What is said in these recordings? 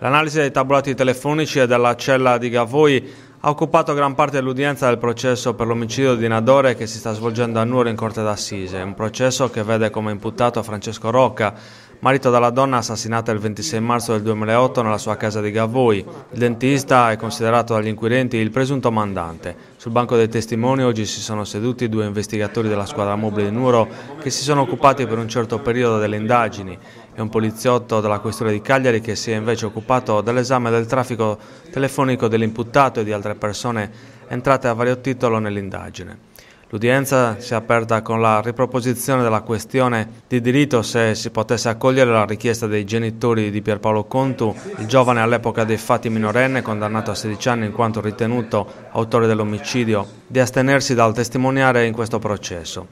L'analisi dei tabulati telefonici e della cella di Gavoi ha occupato gran parte dell'udienza del processo per l'omicidio di Nadore che si sta svolgendo a Nuoro in Corte d'Assise, un processo che vede come imputato Francesco Rocca, marito della donna assassinata il 26 marzo del 2008 nella sua casa di Gavoi. Il dentista è considerato dagli inquirenti il presunto mandante. Sul banco dei testimoni oggi si sono seduti due investigatori della squadra mobile di Nuoro che si sono occupati per un certo periodo delle indagini e un poliziotto della questura di Cagliari che si è invece occupato dell'esame del traffico telefonico dell'imputato e di altre persone entrate a vario titolo nell'indagine. L'udienza si è aperta con la riproposizione della questione di diritto se si potesse accogliere la richiesta dei genitori di Pierpaolo Contu, il giovane all'epoca dei fatti minorenne condannato a 16 anni in quanto ritenuto autore dell'omicidio, di astenersi dal testimoniare in questo processo.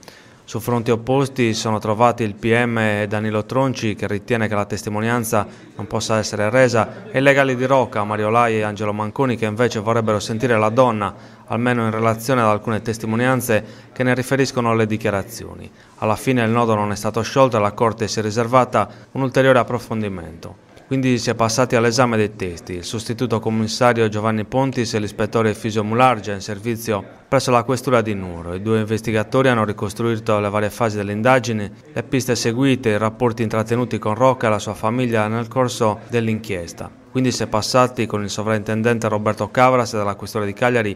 Su fronti opposti sono trovati il PM Danilo Tronci che ritiene che la testimonianza non possa essere resa e i legali di Rocca, Mario Lai e Angelo Manconi che invece vorrebbero sentire la donna, almeno in relazione ad alcune testimonianze che ne riferiscono alle dichiarazioni. Alla fine il nodo non è stato sciolto e la Corte si è riservata un ulteriore approfondimento. Quindi si è passati all'esame dei testi. Il sostituto commissario Giovanni Pontis e l'ispettore Fisio Mulargia in servizio presso la questura di Nuro. I due investigatori hanno ricostruito le varie fasi dell'indagine, le piste seguite, i rapporti intrattenuti con Rocca e la sua famiglia nel corso dell'inchiesta. Quindi si è passati con il sovrintendente Roberto Cavras della questura di Cagliari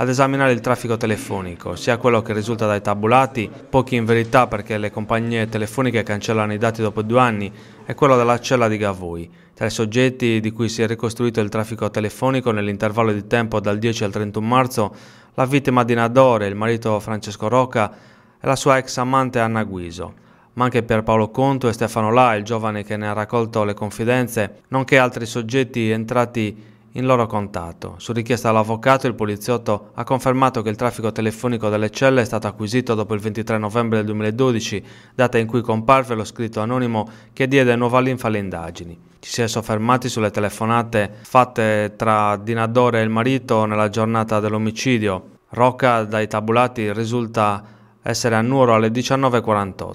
ad esaminare il traffico telefonico, sia quello che risulta dai tabulati, pochi in verità perché le compagnie telefoniche cancellano i dati dopo due anni, e quello della cella di Gavui. Tra i soggetti di cui si è ricostruito il traffico telefonico nell'intervallo di tempo dal 10 al 31 marzo, la vittima di Nadore, il marito Francesco Rocca e la sua ex amante Anna Guiso ma anche Pierpaolo Conto e Stefano La, il giovane che ne ha raccolto le confidenze, nonché altri soggetti entrati in loro contatto. Su richiesta dell'avvocato, il poliziotto ha confermato che il traffico telefonico delle celle è stato acquisito dopo il 23 novembre del 2012, data in cui comparve lo scritto anonimo che diede nuova linfa alle indagini. Ci si è soffermati sulle telefonate fatte tra Dinadore e il marito nella giornata dell'omicidio. Rocca dai tabulati risulta essere a Nuoro alle 19.48.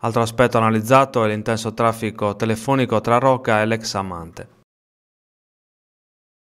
Altro aspetto analizzato è l'intenso traffico telefonico tra Rocca e l'ex amante.